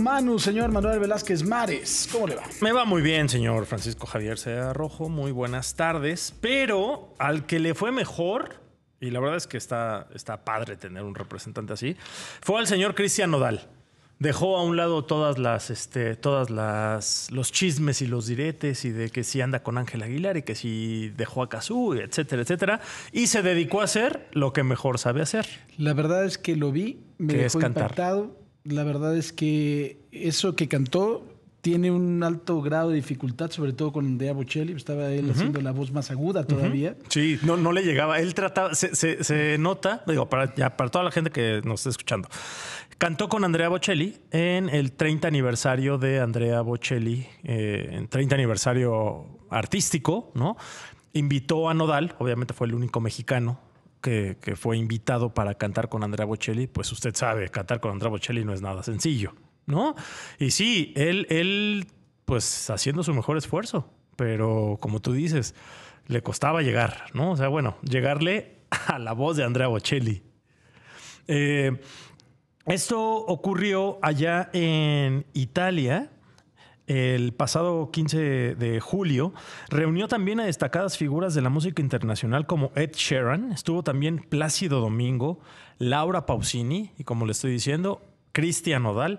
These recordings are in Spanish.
Manu, señor Manuel Velázquez Mares, ¿cómo le va? Me va muy bien, señor Francisco Javier Seda Rojo, muy buenas tardes, pero al que le fue mejor, y la verdad es que está, está padre tener un representante así, fue al señor Cristian Nodal. Dejó a un lado todas las, este, todas las, los chismes y los diretes y de que si anda con Ángel Aguilar y que si dejó a Cazú, etcétera, etcétera, y se dedicó a hacer lo que mejor sabe hacer. La verdad es que lo vi, me que dejó la verdad es que eso que cantó tiene un alto grado de dificultad, sobre todo con Andrea Bocelli. Estaba él haciendo la voz más aguda todavía. Sí, no, no le llegaba. Él trataba, se, nota, digo, para, para toda la gente que nos está escuchando. Cantó con Andrea Bocelli en el 30 aniversario de Andrea Bocelli, eh, en 30 aniversario artístico, ¿no? Invitó a Nodal, obviamente fue el único mexicano que, fue invitado para cantar con Andrea Bocelli, pues usted sabe, cantar con Andrea Bocelli no es nada sencillo, ¿no? Y sí, él, él pues haciendo su mejor esfuerzo, pero como tú dices, le costaba llegar, ¿no? O sea, bueno, llegarle a la voz de Andrea Bocelli. Eh, esto ocurrió allá en Italia el pasado 15 de julio, reunió también a destacadas figuras de la música internacional como Ed Sheeran, estuvo también Plácido Domingo, Laura Pausini y como le estoy diciendo, Cristian Odal,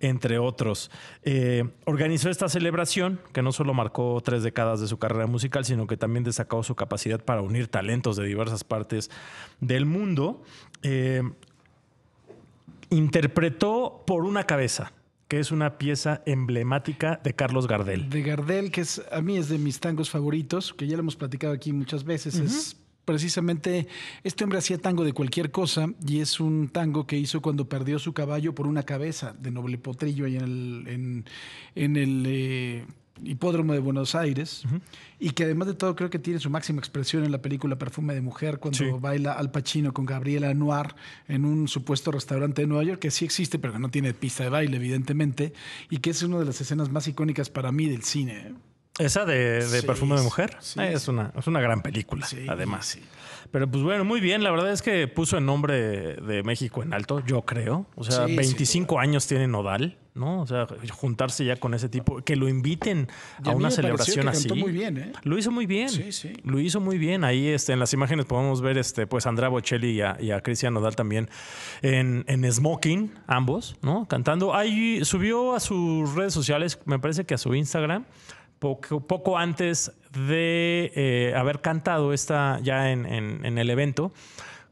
entre otros. Eh, organizó esta celebración que no solo marcó tres décadas de su carrera musical, sino que también destacó su capacidad para unir talentos de diversas partes del mundo. Eh, interpretó por una cabeza que es una pieza emblemática de Carlos Gardel. De Gardel, que es, a mí es de mis tangos favoritos, que ya lo hemos platicado aquí muchas veces. Es precisamente, este hombre hacía tango de cualquier cosa y es un tango que hizo cuando perdió su caballo por una cabeza de noble potrillo ahí en el, en, el eh, hipódromo de Buenos Aires, y que además de todo creo que tiene su máxima expresión en la película Perfume de Mujer, cuando baila Al Pacino con Gabriela Noir en un supuesto restaurante de Nueva York, que sí existe, pero que no tiene pista de baile, evidentemente, y que es una de las escenas más icónicas para mí del cine. ¿Esa de, Perfume de Mujer? Ah, es, una, es una gran película, además. Pero pues bueno, muy bien. La verdad es que puso el nombre de México en alto, yo creo. O sea, 25 años tiene Nodal. O sea, juntarse ya con ese tipo, que lo inviten a, una celebración así. así. hizo muy bien, ¿eh? Lo hizo muy bien. Lo hizo muy bien. Ahí este, en las imágenes podemos ver este, pues Andrea Bocelli y a, Cristian Nodal también en, Smoking, ambos, ¿no? Cantando. Ahí subió a sus redes sociales, me parece que a su Instagram, poco, antes de eh, haber cantado esta ya en el evento,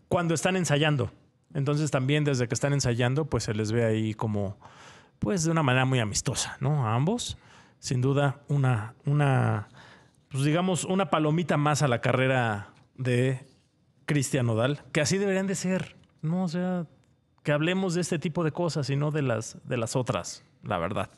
cuando están ensayando. Entonces también desde que están ensayando, pues se les ve ahí como pues de una manera muy amistosa, ¿no? A ambos. Sin duda, una, una, pues digamos, una palomita más a la carrera de Cristian Nodal, que así deberían de ser, ¿no? O sea, que hablemos de este tipo de cosas y no de las, de las otras, la verdad.